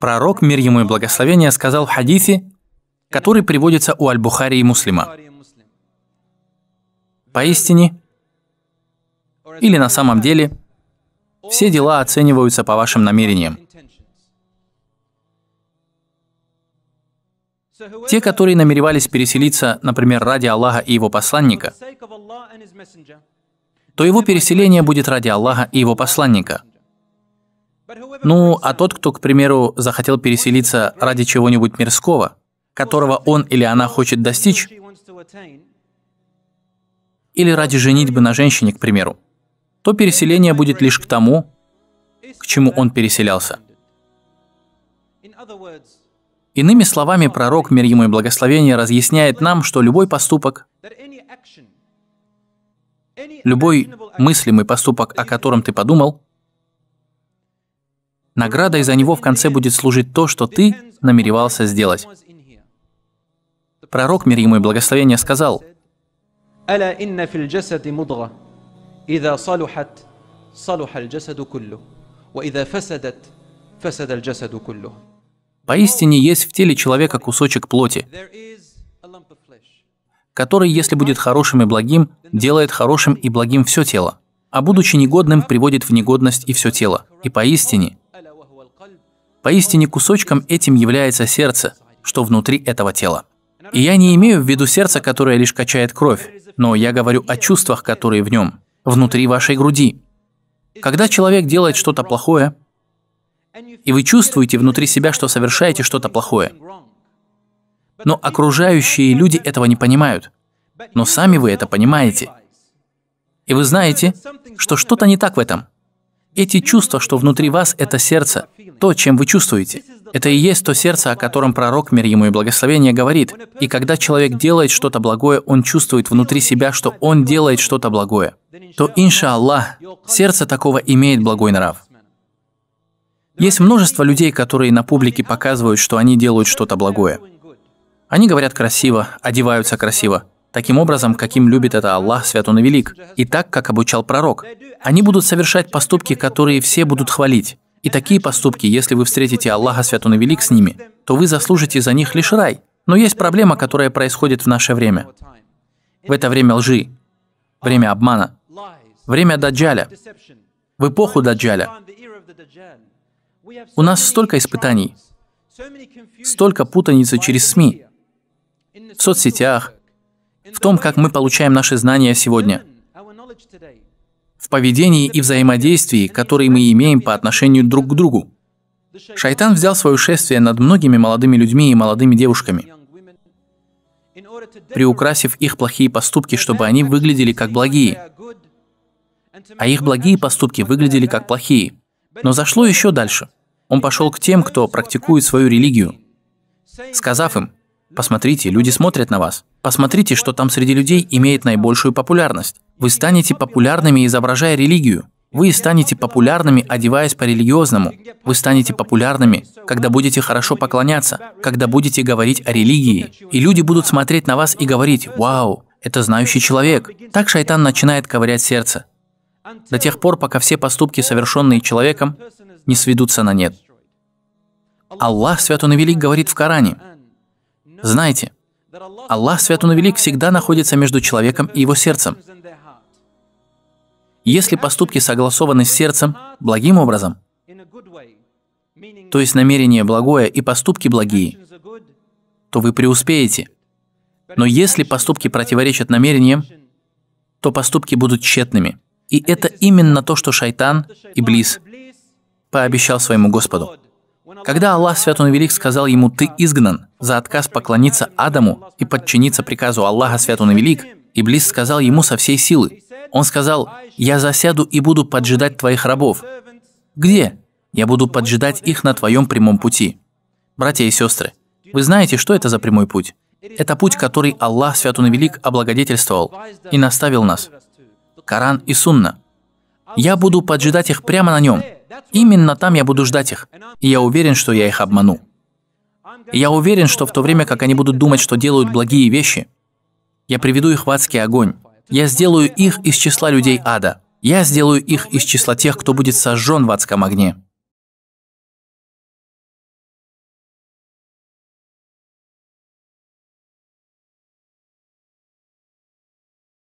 Пророк, мир ему и благословение, сказал в хадисе, который приводится у Аль-Бухари и Муслима. Поистине, или на самом деле, все дела оцениваются по вашим намерениям. Те, которые намеревались переселиться, например, ради Аллаха и Его посланника, то его переселение будет ради Аллаха и Его посланника – ну, ну а, а тот, кто, к примеру, захотел переселиться ради чего-нибудь мирского, которого он или она хочет достичь, или ради женитьбы на женщине, к примеру, то переселение будет лишь к тому, к чему он переселялся. Иными словами, пророк, мир ему и благословение, разъясняет нам, что любой поступок, любой мыслимый поступок, о котором ты подумал, Наградой за него в конце будет служить то, что ты намеревался сделать. Пророк, мир ему и благословение, сказал, Поистине есть в теле человека кусочек плоти, который, если будет хорошим и благим, делает хорошим и благим все тело, а будучи негодным, приводит в негодность и все тело. И поистине, Поистине кусочком этим является сердце, что внутри этого тела. И я не имею в виду сердце, которое лишь качает кровь, но я говорю о чувствах, которые в нем, внутри вашей груди. Когда человек делает что-то плохое, и вы чувствуете внутри себя, что совершаете что-то плохое, но окружающие люди этого не понимают, но сами вы это понимаете. И вы знаете, что что-то не так в этом. Эти чувства, что внутри вас, это сердце, то, чем вы чувствуете. Это и есть то сердце, о котором пророк, мир ему и благословение, говорит. И когда человек делает что-то благое, он чувствует внутри себя, что он делает что-то благое. То, инша Аллах, сердце такого имеет благой нрав. Есть множество людей, которые на публике показывают, что они делают что-то благое. Они говорят красиво, одеваются красиво, таким образом, каким любит это Аллах, свят он и велик, и так, как обучал пророк. Они будут совершать поступки, которые все будут хвалить. И такие поступки, если вы встретите Аллаха, свят он и велик с ними, то вы заслужите за них лишь рай. Но есть проблема, которая происходит в наше время. В это время лжи, время обмана, время даджаля, в эпоху даджаля. У нас столько испытаний, столько путаницы через СМИ, в соцсетях, в том, как мы получаем наши знания сегодня, в поведении и взаимодействии, которые мы имеем по отношению друг к другу. Шайтан взял свое шествие над многими молодыми людьми и молодыми девушками, приукрасив их плохие поступки, чтобы они выглядели как благие, а их благие поступки выглядели как плохие. Но зашло еще дальше. Он пошел к тем, кто практикует свою религию, сказав им, Посмотрите, люди смотрят на вас. Посмотрите, что там среди людей имеет наибольшую популярность. Вы станете популярными, изображая религию. Вы станете популярными, одеваясь по-религиозному. Вы станете популярными, когда будете хорошо поклоняться, когда будете говорить о религии. И люди будут смотреть на вас и говорить «Вау, это знающий человек». Так шайтан начинает ковырять сердце. До тех пор, пока все поступки, совершенные человеком, не сведутся на нет. Аллах, Свят Он и Велик, говорит в Коране – знаете, Аллах Свят Он Велик всегда находится между человеком и его сердцем. Если поступки согласованы с сердцем благим образом, то есть намерение благое и поступки благие, то вы преуспеете. Но если поступки противоречат намерениям, то поступки будут тщетными. И это именно то, что шайтан, и близ пообещал своему Господу. Когда Аллах Свят Он Велик сказал ему «Ты изгнан» за отказ поклониться Адаму и подчиниться приказу Аллаха Свят Он Велик, Иблис сказал ему со всей силы. Он сказал «Я засяду и буду поджидать твоих рабов». Где? Я буду поджидать их на твоем прямом пути. Братья и сестры, вы знаете, что это за прямой путь? Это путь, который Аллах Свят Он Велик облагодетельствовал и наставил нас. Коран и Сунна. Я буду поджидать их прямо на нем – Именно там я буду ждать их. И я уверен, что я их обману. я уверен, что в то время, как они будут думать, что делают благие вещи, я приведу их в адский огонь. Я сделаю их из числа людей ада. Я сделаю их из числа тех, кто будет сожжен в адском огне.